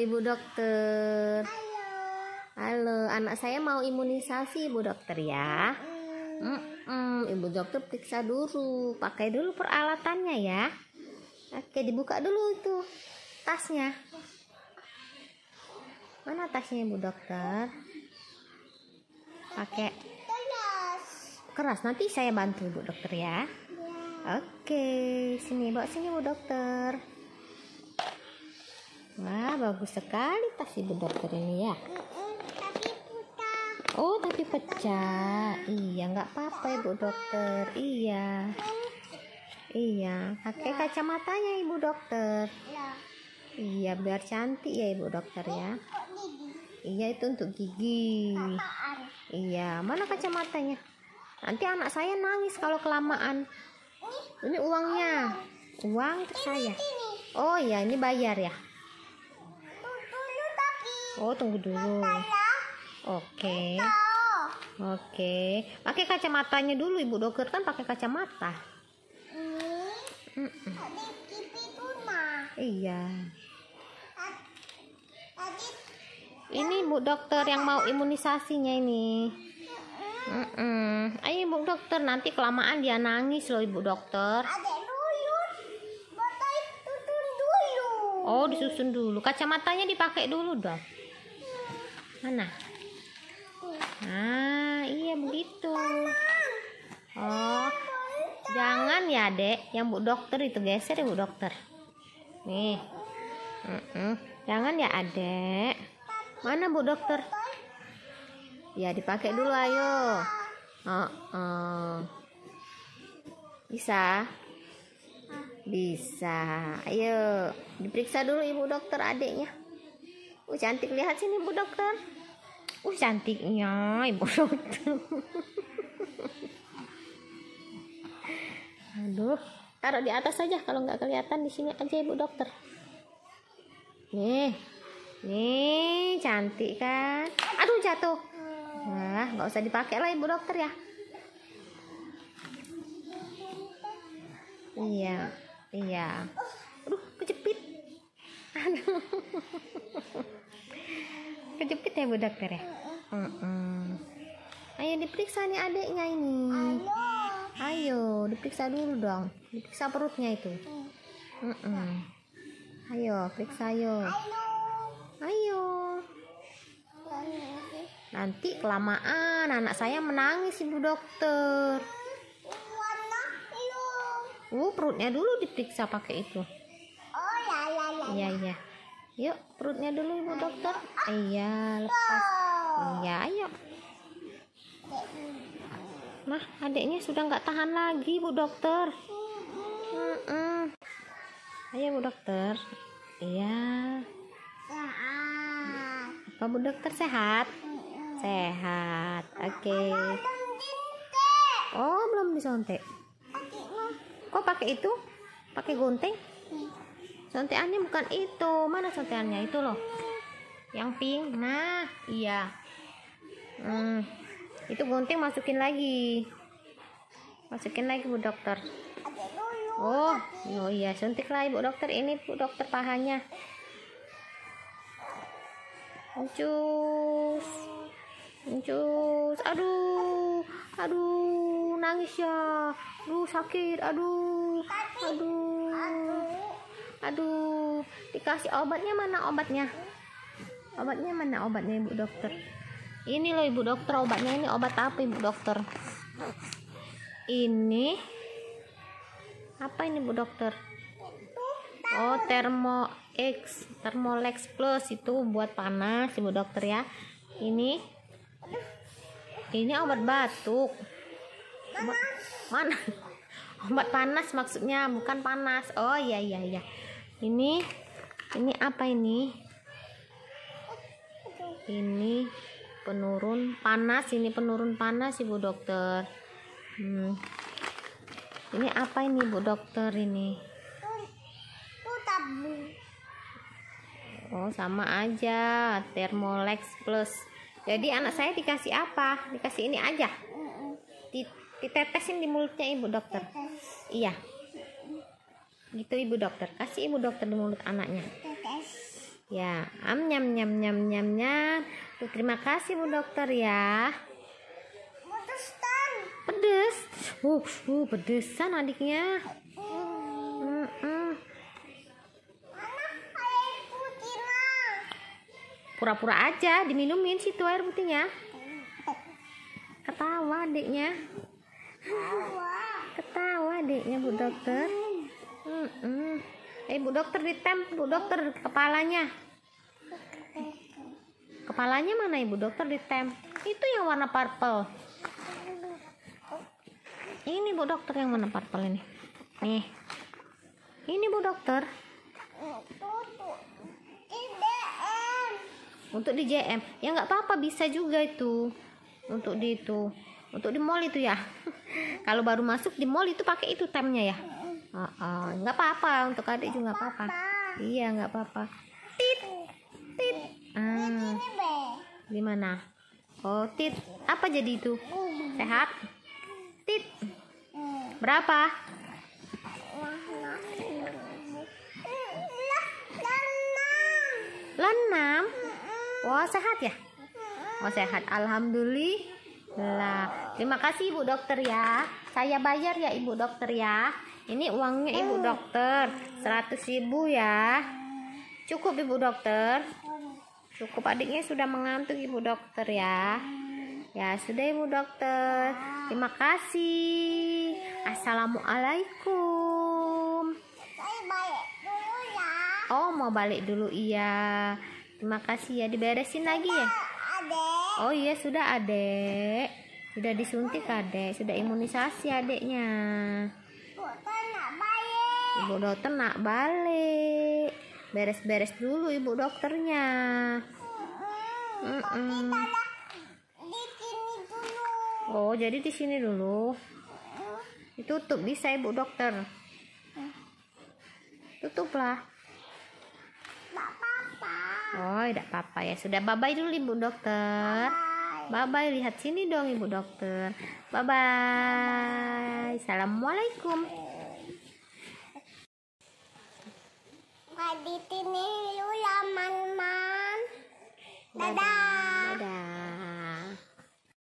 Ibu dokter. Halo. Halo, anak saya mau imunisasi Ibu dokter ya. Mm -mm. Ibu dokter periksa dulu, pakai dulu peralatannya ya. Oke, dibuka dulu itu tasnya. Mana tasnya Ibu dokter? Pakai keras. Nanti saya bantu ibu dokter ya. Oke, sini bawa sini ibu dokter. Wah, bagus sekali tas ibu dokter ini ya. Oh, tapi pecah. Iya, nggak apa-apa ibu dokter. Iya. Iya, pakai ya. kacamatanya ibu dokter. Ya. Iya, biar cantik ya ibu dokter ya. Iya, itu untuk gigi. Iya, mana kacamatanya? Nanti anak saya nangis kalau kelamaan. Ini uangnya. Uang ke saya. Oh ya ini bayar ya oh tunggu dulu oke oke pakai kacamatanya dulu ibu dokter kan pakai kacamata Iya. Ini Bu Dokter yang mau imunisasinya ini. Mm -mm. Ayo Bu Dokter nanti kelamaan dia nangis loh Ibu Dokter. Oh disusun dulu. Kacamatanya dipakai dulu dong. Mana? Nah, iya begitu. Oh, jangan ya, Dek. Yang Bu Dokter itu geser ya, Bu Dokter. Nih. uh -uh. Jangan ya, Adek. Mana Bu Dokter? Ya, dipakai dulu ayo. Oh, oh. Bisa? Bisa. Ayo, diperiksa dulu Ibu Dokter adeknya. Uh cantik lihat sini Bu Dokter. Uh cantiknya Ibu Dokter. Aduh, taruh di atas saja kalau nggak kelihatan di sini aja Ibu Dokter. Nih. Nih, cantik kan? Aduh, jatuh. Nah, nggak usah dipakai lah Ibu Dokter ya. Iya. Iya. kejepit ya bu dokter ya uh -uh. ayo diperiksa nih adiknya ini ayo diperiksa dulu dong diperiksa perutnya itu uh -uh. ayo periksa ayo ayo nanti kelamaan anak saya menangis ibu dokter uh perutnya dulu diperiksa pakai itu iya iya yuk perutnya dulu ibu dokter iya lepas iya ayo mah adiknya sudah nggak tahan lagi bu dokter ayo bu dokter iya apa bu dokter sehat sehat oke okay. oh belum disontek kok pakai itu pakai gunting Sonteannya bukan itu. Mana sonteannya itu loh? Yang pink. Nah, iya. Hmm. Itu gunting masukin lagi. Masukin lagi Bu Dokter. Oh, oh iya, suntik lagi Bu Dokter. Ini Bu Dokter pahanya. Ancus. Ancus. Aduh. Aduh, nangis ya. Aduh, sakit. Aduh. Aduh aduh dikasih obatnya mana obatnya obatnya mana obatnya ibu dokter ini loh ibu dokter obatnya ini obat apa ibu dokter ini apa ini bu dokter oh termo X termolex plus itu buat panas ibu dokter ya ini ini obat batuk obat, mana obat panas maksudnya bukan panas oh iya iya iya ini ini apa ini ini penurun panas ini penurun panas ibu dokter hmm. ini apa ini bu dokter ini Oh sama aja Thermolex Plus Jadi anak saya dikasih apa? Dikasih ini aja Ditetesin di mulutnya ibu dokter Iya Gitu ibu dokter. Kasih ibu dokter di mulut anaknya. Ya, am nyam nyam nyam nyam nyam. terima kasih ibu dokter ya. Pedes. Uh, uh pedesan adiknya. Pura-pura aja diminumin situ air putihnya. Ketawa adiknya. Ketawa adiknya bu dokter eh bu dokter ditem bu dokter kepalanya kepalanya mana ibu dokter ditem itu yang warna purple ini bu dokter yang warna purple ini nih ini bu dokter untuk di JM ya nggak apa-apa bisa juga itu untuk di itu untuk di mall itu ya kalau baru masuk di mall itu pakai itu temnya ya uh -uh. nggak apa-apa untuk adik juga nggak apa-apa iya nggak apa-apa tit tit ah di mana oh tit apa jadi itu sehat tit hmm. berapa lenam hmm. wah sehat ya hmm. oh sehat alhamdulillah terima kasih bu dokter ya saya bayar ya Ibu dokter ya. Ini uangnya Ibu eh. dokter. 100 ribu ya. Cukup Ibu dokter. Cukup adiknya sudah mengantuk Ibu dokter ya. Ya sudah Ibu dokter. Terima kasih. Assalamualaikum. Ya. Oh mau balik dulu iya. Terima kasih ya diberesin lagi ya. Oh iya sudah adek. Sudah disuntik adek, sudah imunisasi adeknya. Ibu dokter nak balik. Beres-beres dulu ibu dokternya. Mm -mm. Oh, jadi di sini dulu. Ditutup bisa ibu dokter. Tutuplah. Oh, tidak apa-apa ya. Sudah bye-bye dulu ibu dokter. Mama. Bye bye, lihat sini dong Ibu dokter. Bye bye. Assalamualaikum. Maditin ini ulaman ya, man. Dadah. Dadah.